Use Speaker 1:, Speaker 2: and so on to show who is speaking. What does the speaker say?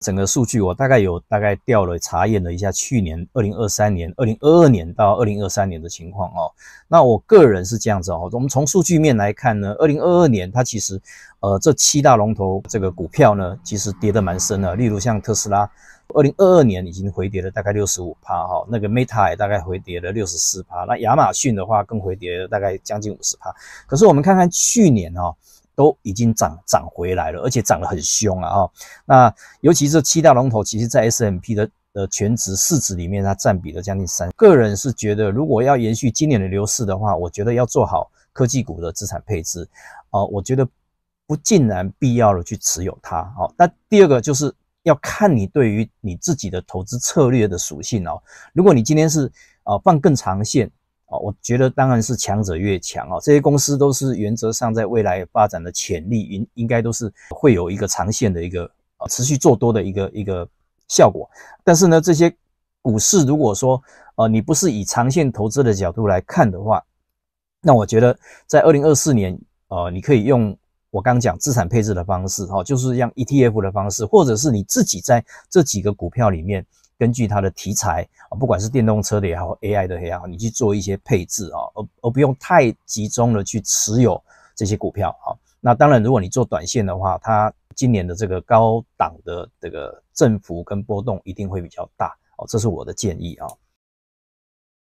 Speaker 1: 整个数据我大概有大概调了查验了一下，去年二零二三年、二零二二年到二零二三年的情况哦。那我个人是这样子哦，我们从数据面来看呢，二零二二年它其实呃这七大龙头这个股票呢，其实跌得蛮深的。例如像特斯拉，二零二二年已经回跌了大概六十五趴哈，那个 Meta 也大概回跌了六十四趴。那亚马逊的话更回跌了大概将近五十趴。可是我们看看去年哦。都已经涨涨回来了，而且涨得很凶了啊！那尤其是七大龙头，其实在 S M P 的的全值市值里面，它占比了将近三。个人是觉得，如果要延续今年的牛市的话，我觉得要做好科技股的资产配置啊，我觉得不尽然必要的去持有它。好，那第二个就是要看你对于你自己的投资策略的属性哦。如果你今天是啊放更长线。啊，我觉得当然是强者越强啊，这些公司都是原则上在未来发展的潜力，应应该都是会有一个长线的一个啊持续做多的一个一个效果。但是呢，这些股市如果说呃你不是以长线投资的角度来看的话，那我觉得在二零二四年呃你可以用我刚讲资产配置的方式哈，就是像 ETF 的方式，或者是你自己在这几个股票里面。根据它的题材啊，不管是电动车的也好，AI 的也好，你去做一些配置啊，而而不用太集中的去持有这些股票啊。那当然，如果你做短线的话，它今年的这个高档的这个振幅跟波动一定会比较大哦。这是我的建议啊。